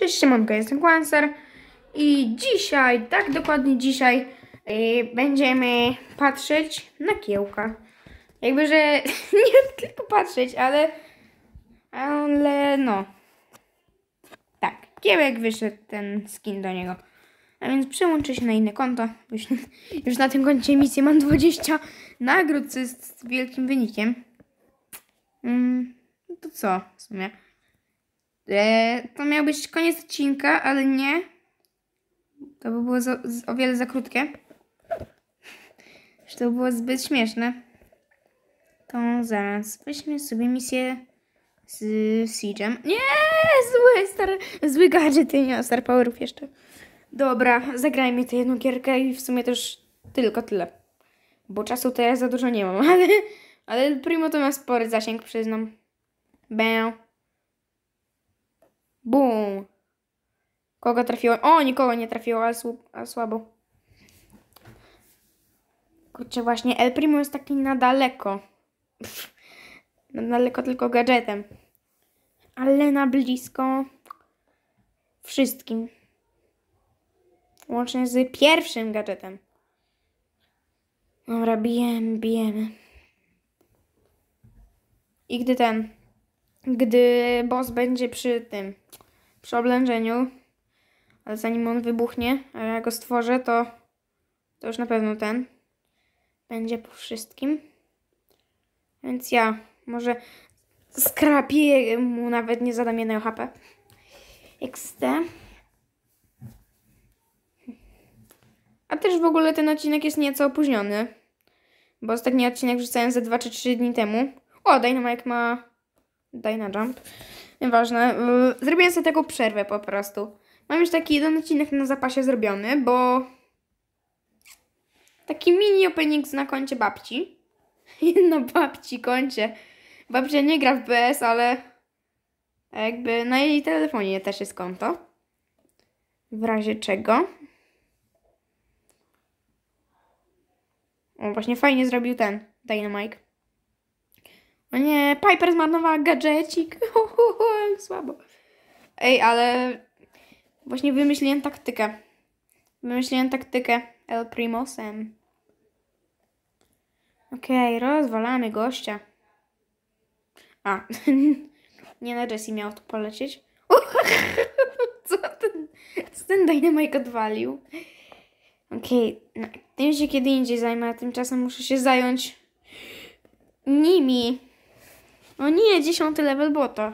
Cześć, siemanko, jestem Quancer i dzisiaj, tak dokładnie dzisiaj yy, będziemy patrzeć na kiełka. Jakby, że nie tylko patrzeć, ale ale no. Tak, kiełek wyszedł ten skin do niego. A więc przełączę się na inne konto. Już, już na tym koncie misji mam 20 nagród, co jest wielkim wynikiem. Mm, to co w sumie? E, to miał być koniec odcinka, ale nie. To by było za, o wiele za krótkie. Już to by było zbyt śmieszne. To zaraz weźmy sobie misję z Siege'em. Nie, zły, star, zły gadżet, nie o Star Powerów jeszcze. Dobra, zagrajmy tę jedną gierkę i w sumie też tylko tyle. Bo czasu to ja za dużo nie mam, ale, ale Primo to ma spory zasięg, przyznam. Będę. Bum. Kogo trafiło? O, nikogo nie trafiło, a, a słabo. Kurczę, właśnie El Primo jest taki na daleko. Pff, na daleko tylko gadżetem. Ale na blisko wszystkim. Łącznie z pierwszym gadżetem. Dobra, bijemy, bijemy. I gdy ten gdy boss będzie przy tym, przy oblężeniu, ale zanim on wybuchnie, a ja go stworzę, to, to już na pewno ten będzie po wszystkim. Więc ja może skrapię mu, nawet nie zadam jednego HP. XT. A też w ogóle ten odcinek jest nieco opóźniony. Bo ostatni odcinek wrzucałem ze 2 czy 3 dni temu. O, Dynamite ma Dyna jump. Nieważne. Mm, zrobiłem sobie taką przerwę po prostu. Mam już taki jeden odcinek na zapasie zrobiony, bo... Taki mini opening na koncie babci. na babci koncie. Babcia nie gra w BS, ale... Jakby na jej telefonie też jest konto. W razie czego. O, właśnie fajnie zrobił ten Dynamite. O no nie, Piper zmarnowała gadżecik. Słabo. Ej, ale właśnie wymyśliłem taktykę. Wymyśliłem taktykę El Primosem. Okej, okay, rozwalamy gościa. A, nie na Jessie miał tu polecieć. co ten, co ten Dynamite odwalił? Okej, okay, no, tym się kiedy indziej zajmę, a tymczasem muszę się zająć nimi. No nie, dziesiąty level to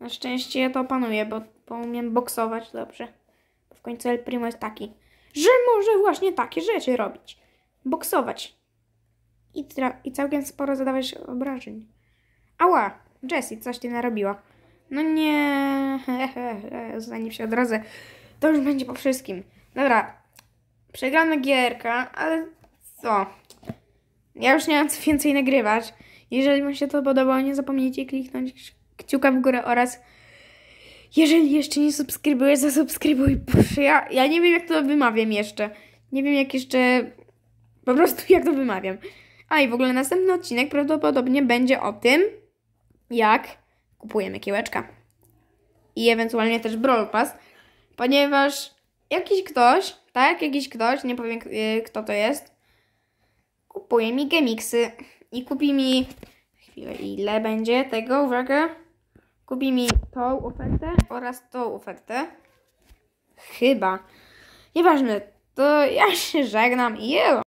Na szczęście ja to opanuję, bo, bo umiem boksować dobrze. W końcu El Primo jest taki, że może właśnie takie rzeczy robić. Boksować. I, I całkiem sporo zadawać obrażeń. Ała, Jessie, coś ty narobiła. No nie, zanim się odradzę, to już będzie po wszystkim. Dobra, przegramy gierka, ale co? Ja już nie mam co więcej nagrywać. Jeżeli Wam się to podobało, nie zapomnijcie kliknąć kciuka w górę oraz jeżeli jeszcze nie subskrybujesz, zasubskrybuj. Pff, ja, ja nie wiem, jak to wymawiam jeszcze. Nie wiem, jak jeszcze... Po prostu, jak to wymawiam. A i w ogóle następny odcinek prawdopodobnie będzie o tym, jak kupujemy kiełeczka. I ewentualnie też Brawl Pass, ponieważ jakiś ktoś, tak, jakiś ktoś, nie powiem y, kto to jest, kupuje mi gemiksy i kupi mi, chwilę, ile będzie tego, uwaga, kupi mi tą ofertę oraz tą ofertę. Chyba. Nieważne, to ja się żegnam i